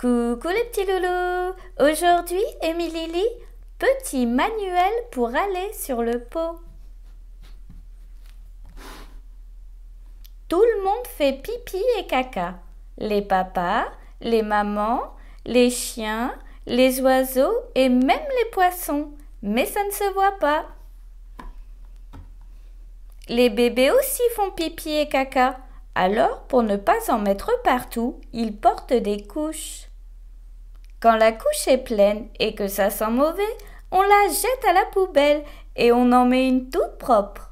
Coucou les petits loulous Aujourd'hui, Émilie Petit manuel pour aller sur le pot. Tout le monde fait pipi et caca. Les papas, les mamans, les chiens, les oiseaux et même les poissons. Mais ça ne se voit pas. Les bébés aussi font pipi et caca. Alors, pour ne pas en mettre partout, ils portent des couches. Quand la couche est pleine et que ça sent mauvais, on la jette à la poubelle et on en met une toute propre.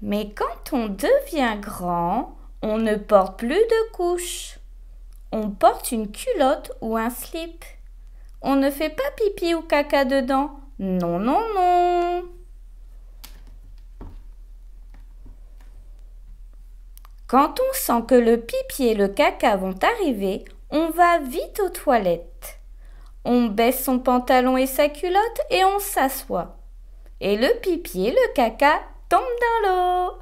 Mais quand on devient grand, on ne porte plus de couche. On porte une culotte ou un slip. On ne fait pas pipi ou caca dedans. Non, non, non. Quand on sent que le pipi et le caca vont arriver, on va vite aux toilettes. On baisse son pantalon et sa culotte et on s'assoit. Et le pipi et le caca tombent dans l'eau.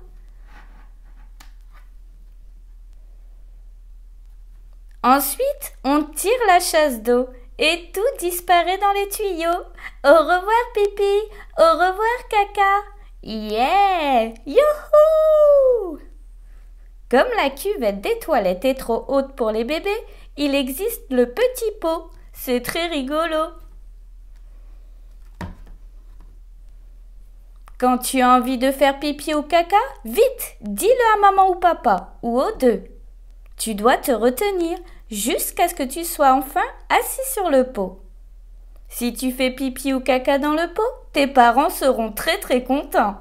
Ensuite, on tire la chasse d'eau et tout disparaît dans les tuyaux. Au revoir pipi, au revoir caca. Yeah! Youhou! Comme la cuvette des toilettes est trop haute pour les bébés, il existe le petit pot. C'est très rigolo. Quand tu as envie de faire pipi ou caca, vite, dis-le à maman ou papa, ou aux deux. Tu dois te retenir jusqu'à ce que tu sois enfin assis sur le pot. Si tu fais pipi ou caca dans le pot, tes parents seront très très contents.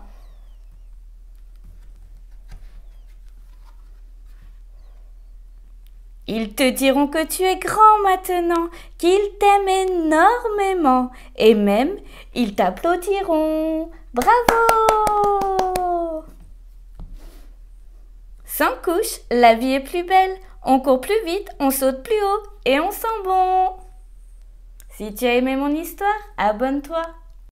Ils te diront que tu es grand maintenant, qu'ils t'aiment énormément, et même ils t'applaudiront. Bravo Sans couche, la vie est plus belle. On court plus vite, on saute plus haut et on sent bon. Si tu as aimé mon histoire, abonne-toi.